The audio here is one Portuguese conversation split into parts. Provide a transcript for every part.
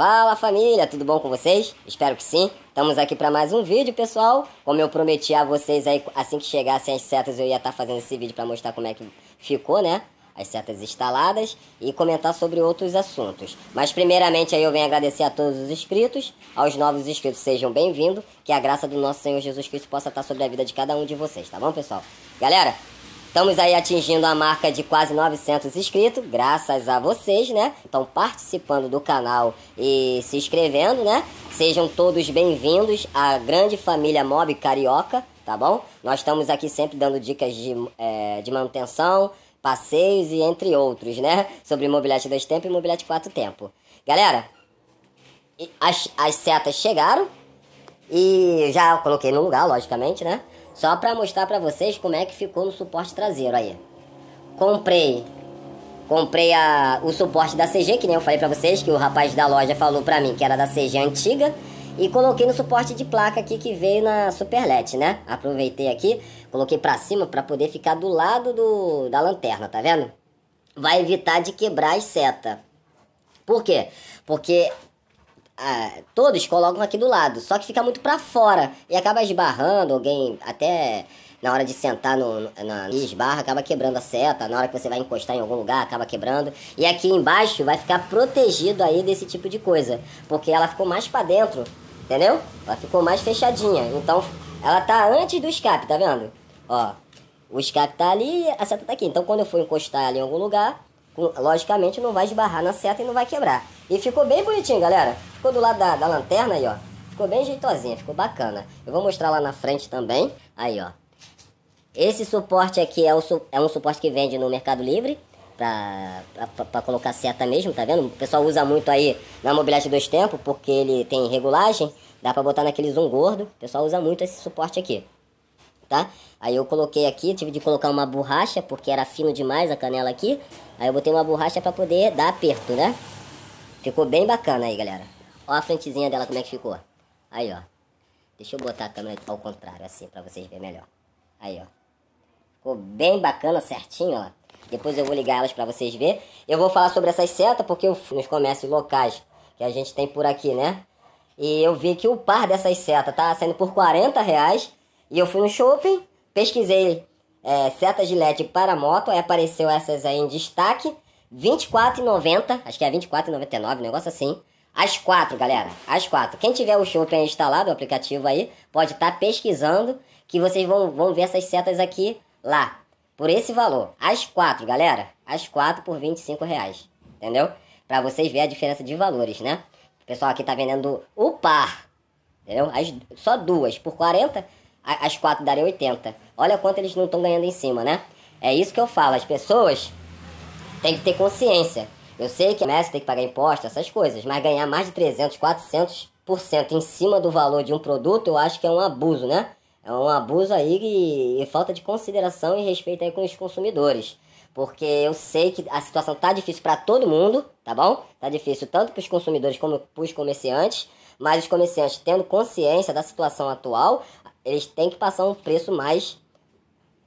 Fala família, tudo bom com vocês? Espero que sim. Estamos aqui para mais um vídeo, pessoal. Como eu prometi a vocês aí, assim que chegassem as setas, eu ia estar tá fazendo esse vídeo para mostrar como é que ficou, né? As setas instaladas e comentar sobre outros assuntos. Mas primeiramente aí eu venho agradecer a todos os inscritos, aos novos inscritos, sejam bem-vindos, que a graça do nosso Senhor Jesus Cristo possa estar tá sobre a vida de cada um de vocês, tá bom, pessoal? Galera, Estamos aí atingindo a marca de quase 900 inscritos, graças a vocês, né? Estão participando do canal e se inscrevendo, né? Sejam todos bem-vindos à grande família Mob Carioca, tá bom? Nós estamos aqui sempre dando dicas de, é, de manutenção, passeios e entre outros, né? Sobre mobilete dois tempos e mobilete quatro tempos. Galera, as, as setas chegaram e já coloquei no lugar, logicamente, né? Só para mostrar para vocês como é que ficou no suporte traseiro aí. Comprei comprei a, o suporte da CG, que nem eu falei para vocês, que o rapaz da loja falou para mim que era da CG antiga. E coloquei no suporte de placa aqui que veio na Superlet, né? Aproveitei aqui, coloquei para cima para poder ficar do lado do, da lanterna, tá vendo? Vai evitar de quebrar as setas. Por quê? Porque ah, todos colocam aqui do lado, só que fica muito para fora e acaba esbarrando, alguém até na hora de sentar no, esbarro esbarra, acaba quebrando a seta, na hora que você vai encostar em algum lugar, acaba quebrando. E aqui embaixo vai ficar protegido aí desse tipo de coisa, porque ela ficou mais para dentro, entendeu? Ela ficou mais fechadinha, então ela tá antes do escape, tá vendo? Ó, o escape tá ali, a seta tá aqui. Então quando eu for encostar ali em algum lugar, Logicamente não vai esbarrar na seta e não vai quebrar. E ficou bem bonitinho, galera. Ficou do lado da, da lanterna aí, ó. Ficou bem jeitosinha, ficou bacana. Eu vou mostrar lá na frente também. Aí, ó. Esse suporte aqui é, o, é um suporte que vende no Mercado Livre. Pra, pra, pra, colocar seta mesmo, tá vendo? O pessoal usa muito aí na de dois tempos, porque ele tem regulagem, dá pra botar naquele zoom gordo. O pessoal usa muito esse suporte aqui tá? Aí eu coloquei aqui, tive de colocar uma borracha, porque era fino demais a canela aqui. Aí eu botei uma borracha pra poder dar aperto, né? Ficou bem bacana aí, galera. Ó a frentezinha dela como é que ficou. Aí, ó. Deixa eu botar a câmera ao contrário, assim, pra vocês verem melhor. Aí, ó. Ficou bem bacana, certinho, ó. Depois eu vou ligar elas pra vocês verem. Eu vou falar sobre essas setas, porque eu nos comércios locais que a gente tem por aqui, né? E eu vi que o par dessas setas tá saindo por 40 reais e eu fui no shopping, pesquisei é, setas de LED para moto, aí apareceu essas aí em destaque, R$24,90, acho que é R$24,99, um negócio assim. As quatro, galera, as quatro. Quem tiver o shopping instalado, o aplicativo aí, pode estar tá pesquisando que vocês vão, vão ver essas setas aqui lá. Por esse valor, as quatro, galera, as quatro por 25 reais, entendeu? Pra vocês verem a diferença de valores, né? O pessoal aqui tá vendendo o par, entendeu? As, só duas por 40 as quatro daria 80. Olha quanto eles não estão ganhando em cima, né? É isso que eu falo, as pessoas têm que ter consciência. Eu sei que a mestre tem que pagar imposto, essas coisas, mas ganhar mais de 300, 400% em cima do valor de um produto, eu acho que é um abuso, né? É um abuso aí e, e falta de consideração e respeito aí com os consumidores. Porque eu sei que a situação tá difícil para todo mundo, tá bom? Tá difícil tanto para os consumidores como para os comerciantes, mas os comerciantes tendo consciência da situação atual, eles têm que passar um preço mais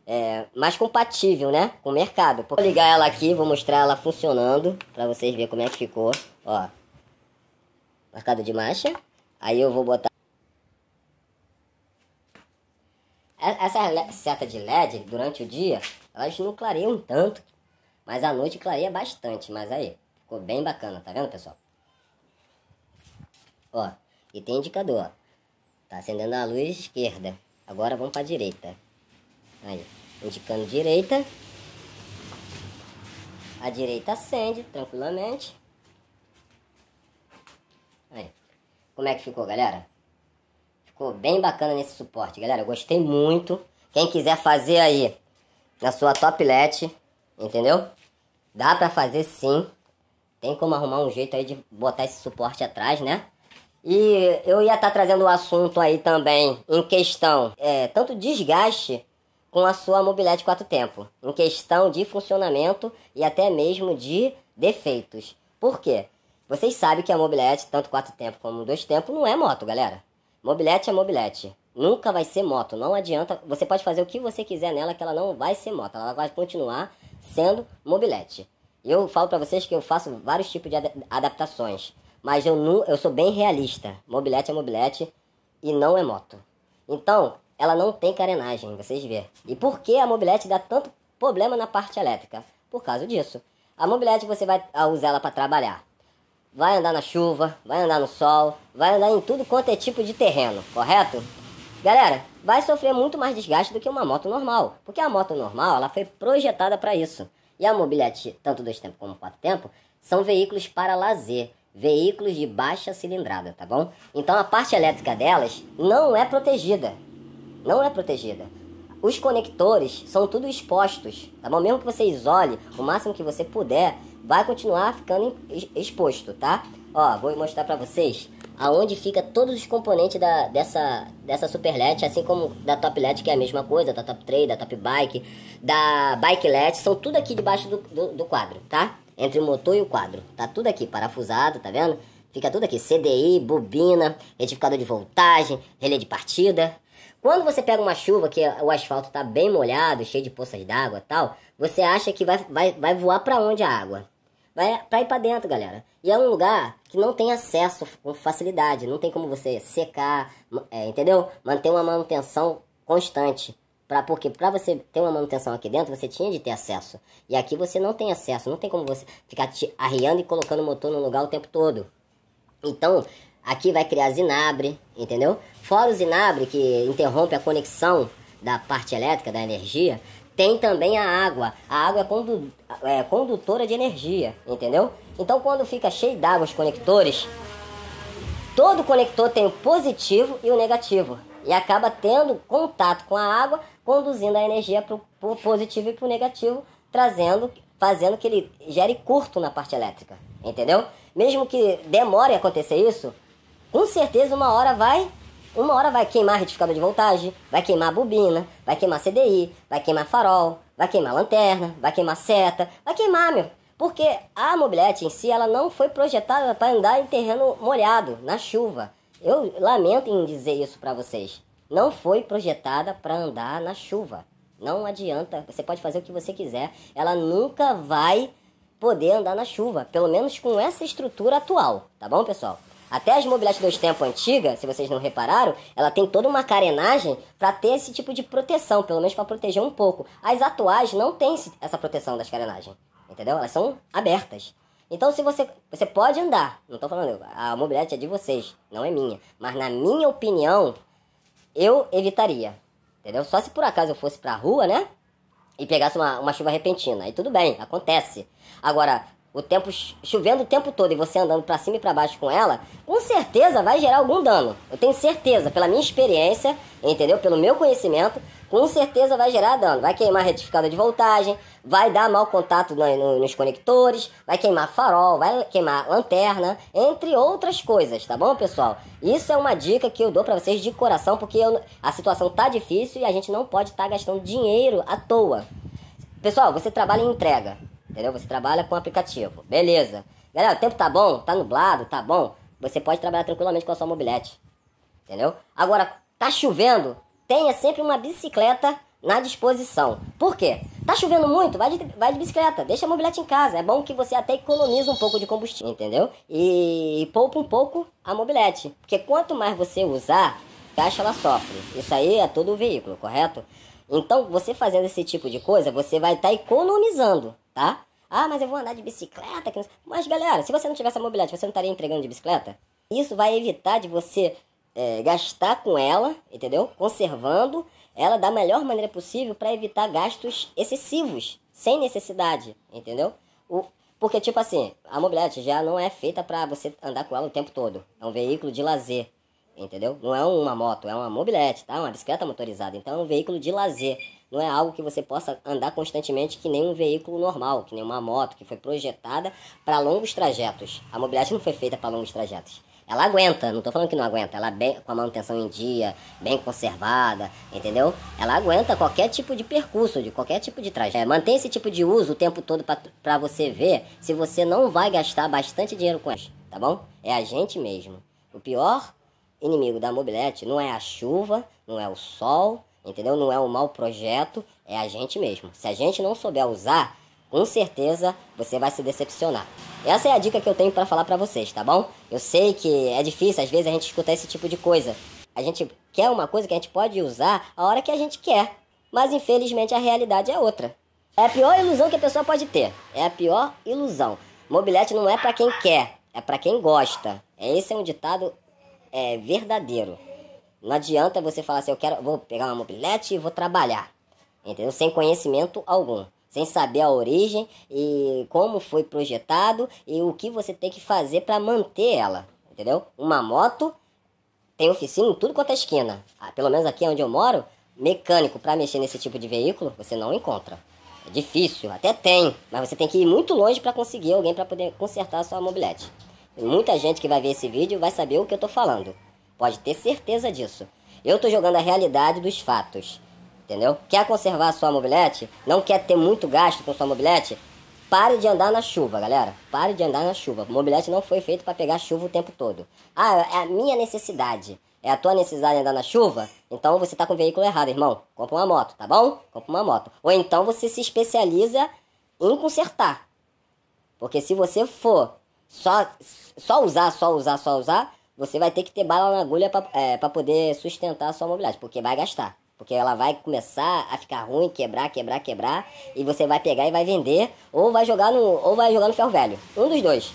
é, mais compatível, né, com o mercado. Vou ligar ela aqui, vou mostrar ela funcionando para vocês verem como é que ficou, ó. Marcado de marcha. Aí eu vou botar essa seta de LED durante o dia, elas não clareiam tanto, mas à noite clareia bastante, mas aí ficou bem bacana, tá vendo, pessoal? Ó, e tem indicador, ó. Tá acendendo a luz esquerda. Agora vamos para direita. Aí, indicando direita. A direita acende tranquilamente. Aí. Como é que ficou, galera? Ficou bem bacana nesse suporte, galera. Eu gostei muito. Quem quiser fazer aí na sua toplete, entendeu? Dá para fazer sim. Tem como arrumar um jeito aí de botar esse suporte atrás, né? E eu ia estar tá trazendo o assunto aí também em questão, é, tanto desgaste com a sua mobilete quatro tempo, em questão de funcionamento e até mesmo de defeitos. Por quê? Vocês sabem que a mobilete, tanto quatro tempo como dois tempo, não é moto, galera. Mobilete é mobilete. Nunca vai ser moto, não adianta. Você pode fazer o que você quiser nela, que ela não vai ser moto. Ela vai continuar sendo mobilete. Eu falo para vocês que eu faço vários tipos de adaptações. Mas eu, não, eu sou bem realista. Mobilete é mobilete e não é moto. Então, ela não tem carenagem, vocês vê. E por que a mobilete dá tanto problema na parte elétrica? Por causa disso. A mobilete você vai usar ela para trabalhar. Vai andar na chuva, vai andar no sol, vai andar em tudo quanto é tipo de terreno, correto? Galera, vai sofrer muito mais desgaste do que uma moto normal, porque a moto normal ela foi projetada para isso. E a mobilete, tanto dois tempos como quatro tempos, são veículos para lazer veículos de baixa cilindrada, tá bom? Então a parte elétrica delas não é protegida. Não é protegida. Os conectores são tudo expostos, tá bom? Mesmo que você isole o máximo que você puder, vai continuar ficando exposto, tá? Ó, vou mostrar para vocês aonde fica todos os componentes da, dessa, dessa super LED, assim como da top LED, que é a mesma coisa, da top 3, da top bike, da bike LED, são tudo aqui debaixo do, do, do quadro, tá? entre o motor e o quadro. Tá tudo aqui, parafusado, tá vendo? Fica tudo aqui, CDI, bobina, retificador de voltagem, relé de partida. Quando você pega uma chuva que o asfalto tá bem molhado, cheio de poças d'água tal, você acha que vai, vai, vai voar para onde a água? Vai pra ir pra dentro, galera. E é um lugar que não tem acesso com facilidade, não tem como você secar, é, entendeu? Manter uma manutenção constante. Pra, porque para você ter uma manutenção aqui dentro, você tinha de ter acesso. E aqui você não tem acesso, não tem como você ficar te arriando e colocando o motor no lugar o tempo todo. Então, aqui vai criar zinabre, entendeu? Fora o zinabre que interrompe a conexão da parte elétrica, da energia, tem também a água. A água é, condu é condutora de energia, entendeu? Então, quando fica cheio d'água os conectores, todo conector tem o positivo e o negativo e acaba tendo contato com a água, conduzindo a energia para o positivo e para o negativo, trazendo, fazendo que ele gere curto na parte elétrica, entendeu? Mesmo que demore a acontecer isso, com certeza uma hora vai, uma hora vai queimar retificador de voltagem, vai queimar bobina, vai queimar CDI, vai queimar farol, vai queimar lanterna, vai queimar seta, vai queimar, meu. Porque a mobilete em si, ela não foi projetada para andar em terreno molhado, na chuva. Eu lamento em dizer isso para vocês. Não foi projetada para andar na chuva. Não adianta. Você pode fazer o que você quiser. Ela nunca vai poder andar na chuva. Pelo menos com essa estrutura atual. Tá bom, pessoal? Até as mobiletes dois tempos antiga, se vocês não repararam, ela tem toda uma carenagem para ter esse tipo de proteção, pelo menos para proteger um pouco. As atuais não têm essa proteção das carenagens, entendeu? Elas são abertas. Então, se você. Você pode andar. Não estou falando, a mobilete é de vocês, não é minha. Mas, na minha opinião, eu evitaria. Entendeu? Só se por acaso eu fosse pra rua, né? E pegasse uma, uma chuva repentina. Aí tudo bem, acontece. Agora, o tempo chovendo o tempo todo e você andando para cima e para baixo com ela, com certeza vai gerar algum dano. Eu tenho certeza, pela minha experiência, entendeu? Pelo meu conhecimento, com certeza vai gerar dano. Vai queimar retificada de voltagem, vai dar mau contato no, no, nos conectores, vai queimar farol, vai queimar lanterna, entre outras coisas, tá bom, pessoal? Isso é uma dica que eu dou para vocês de coração, porque eu, a situação tá difícil e a gente não pode estar tá gastando dinheiro à toa. Pessoal, você trabalha em entrega entendeu? Você trabalha com aplicativo, beleza. Galera, o tempo tá bom, tá nublado, tá bom. Você pode trabalhar tranquilamente com a sua mobilete, entendeu? Agora, tá chovendo, tenha sempre uma bicicleta na disposição. Por quê? Tá chovendo muito, vai de, vai de bicicleta, deixa a mobilete em casa. É bom que você até economiza um pouco de combustível, entendeu? E, e poupa um pouco a mobilete. Porque quanto mais você usar, caixa ela sofre. Isso aí é todo o veículo, correto? Então, você fazendo esse tipo de coisa, você vai estar tá economizando tá? Ah, mas eu vou andar de bicicleta. Não... Mas galera, se você não tivesse a mobilidade, você não estaria entregando de bicicleta? Isso vai evitar de você é, gastar com ela, entendeu? Conservando ela da melhor maneira possível para evitar gastos excessivos, sem necessidade, entendeu? O, porque, tipo assim, a mobilete já não é feita para você andar com ela o tempo todo. É um veículo de lazer, entendeu? Não é uma moto, é uma mobilete, tá? Uma bicicleta motorizada. Então é um veículo de lazer não é algo que você possa andar constantemente que nem um veículo normal, que nem uma moto, que foi projetada para longos trajetos. A mobilidade não foi feita para longos trajetos. Ela aguenta, não estou falando que não aguenta, ela é bem com a manutenção em dia, bem conservada, entendeu? Ela aguenta qualquer tipo de percurso, de qualquer tipo de trajeto. É, mantém esse tipo de uso o tempo todo para você ver se você não vai gastar bastante dinheiro com ela, tá bom? É a gente mesmo. O pior inimigo da mobilete não é a chuva, não é o sol, entendeu? Não é um mau projeto, é a gente mesmo. Se a gente não souber usar, com certeza você vai se decepcionar. Essa é a dica que eu tenho para falar para vocês, tá bom? Eu sei que é difícil às vezes a gente escutar esse tipo de coisa. A gente quer uma coisa que a gente pode usar a hora que a gente quer, mas infelizmente a realidade é outra. É a pior ilusão que a pessoa pode ter. É a pior ilusão. Mobilete não é para quem quer, é para quem gosta. É, esse é um ditado é, verdadeiro. Não adianta você falar assim, eu quero, vou pegar uma mobilete e vou trabalhar. Entendeu? Sem conhecimento algum. Sem saber a origem e como foi projetado e o que você tem que fazer para manter ela. Entendeu? Uma moto tem oficina em tudo quanto é esquina. Ah, pelo menos aqui onde eu moro, mecânico para mexer nesse tipo de veículo, você não encontra. É difícil, até tem, mas você tem que ir muito longe para conseguir alguém para poder consertar a sua mobilete. Muita gente que vai ver esse vídeo vai saber o que eu tô falando. Pode ter certeza disso. Eu tô jogando a realidade dos fatos. Entendeu? Quer conservar a sua mobilete? Não quer ter muito gasto com sua mobilete? Pare de andar na chuva, galera. Pare de andar na chuva. Mobilete não foi feito para pegar chuva o tempo todo. Ah, é a minha necessidade. É a tua necessidade de andar na chuva? Então você tá com o veículo errado, irmão. Compra uma moto, tá bom? Compra uma moto. Ou então você se especializa em consertar. Porque se você for só, só usar, só usar, só usar, você vai ter que ter bala na agulha para é, pra poder sustentar a sua mobilidade, porque vai gastar. Porque ela vai começar a ficar ruim, quebrar, quebrar, quebrar, e você vai pegar e vai vender, ou vai jogar no, ou vai jogar no ferro velho. Um dos dois.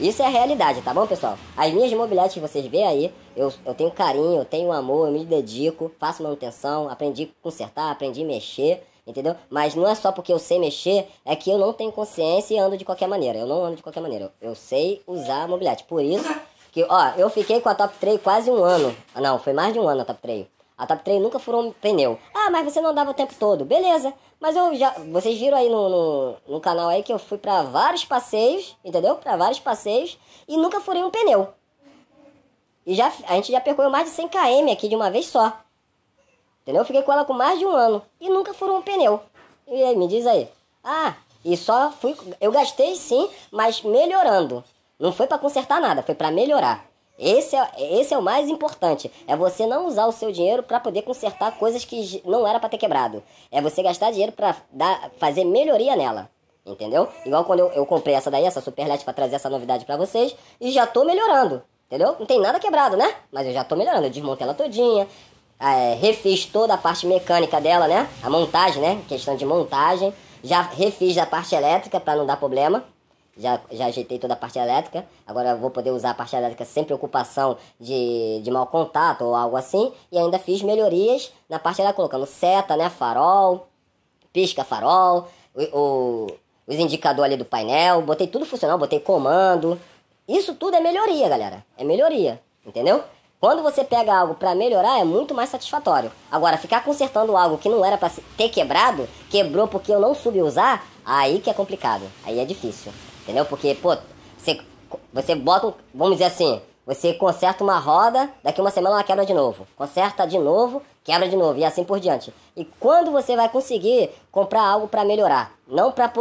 Isso é a realidade, tá bom, pessoal? As minhas mobiliárias que vocês veem aí, eu, eu tenho carinho, eu tenho amor, eu me dedico, faço manutenção, aprendi a consertar, aprendi a mexer, entendeu? Mas não é só porque eu sei mexer, é que eu não tenho consciência e ando de qualquer maneira. Eu não ando de qualquer maneira. Eu, eu sei usar a mobiliária. Por isso que, ó, eu fiquei com a Top 3 quase um ano. Não, foi mais de um ano a Top 3. A Top 3 nunca furou um pneu. Ah, mas você não dava o tempo todo. Beleza. Mas eu já. Vocês viram aí no, no, no canal aí que eu fui para vários passeios, entendeu? Para vários passeios e nunca furei um pneu. E já, a gente já percorreu mais de 100 km aqui de uma vez só. Entendeu? Eu fiquei com ela com mais de um ano e nunca furou um pneu. E aí, me diz aí. Ah, e só fui. Eu gastei sim, mas melhorando. Não foi para consertar nada, foi para melhorar. Esse é, esse é o mais importante. É você não usar o seu dinheiro para poder consertar coisas que não era para ter quebrado. É você gastar dinheiro para fazer melhoria nela. Entendeu? Igual quando eu, eu comprei essa daí, essa Superlet, para trazer essa novidade para vocês. E já tô melhorando. Entendeu? Não tem nada quebrado, né? Mas eu já tô melhorando. Eu desmontei ela todinha. É, refiz toda a parte mecânica dela, né? A montagem, né? Questão de montagem. Já refiz a parte elétrica para não dar problema já, já ajeitei toda a parte elétrica, agora vou poder usar a parte elétrica sem preocupação de, de mau contato ou algo assim, e ainda fiz melhorias na parte elétrica, colocando seta, né, farol, pisca-farol, o, o, os indicadores ali do painel, botei tudo funcional, botei comando, isso tudo é melhoria, galera, é melhoria, entendeu? Quando você pega algo para melhorar, é muito mais satisfatório. Agora, ficar consertando algo que não era para ter quebrado, quebrou porque eu não soube usar, aí que é complicado, aí é difícil. Entendeu? Porque, pô, você, você bota, um, vamos dizer assim, você conserta uma roda, daqui uma semana ela quebra de novo. Conserta de novo, quebra de novo e assim por diante. E quando você vai conseguir comprar algo para melhorar, não para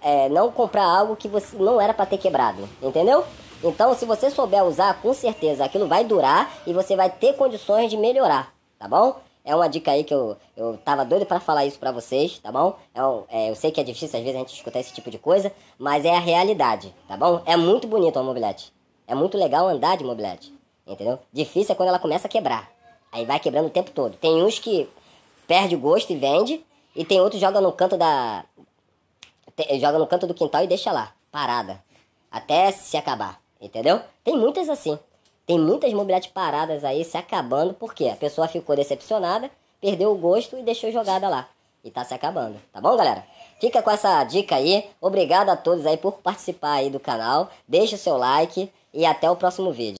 é, não comprar algo que você não era para ter quebrado, entendeu? Então, se você souber usar, com certeza aquilo vai durar e você vai ter condições de melhorar, tá bom? É uma dica aí que eu, eu tava doido para falar isso para vocês, tá bom? Eu, é, é, eu sei que é difícil às vezes a gente escutar esse tipo de coisa, mas é a realidade, tá bom? É muito bonito uma mobilete. É muito legal andar de mobilete, entendeu? Difícil é quando ela começa a quebrar. Aí vai quebrando o tempo todo. Tem uns que perde o gosto e vende, e tem outros que joga no canto da. joga no canto do quintal e deixa lá, parada. Até se acabar, entendeu? Tem muitas assim. Tem muitas mobilidades paradas aí se acabando, porque a pessoa ficou decepcionada, perdeu o gosto e deixou jogada lá. E tá se acabando, tá bom, galera? Fica com essa dica aí. Obrigado a todos aí por participar aí do canal. Deixa o seu like e até o próximo vídeo.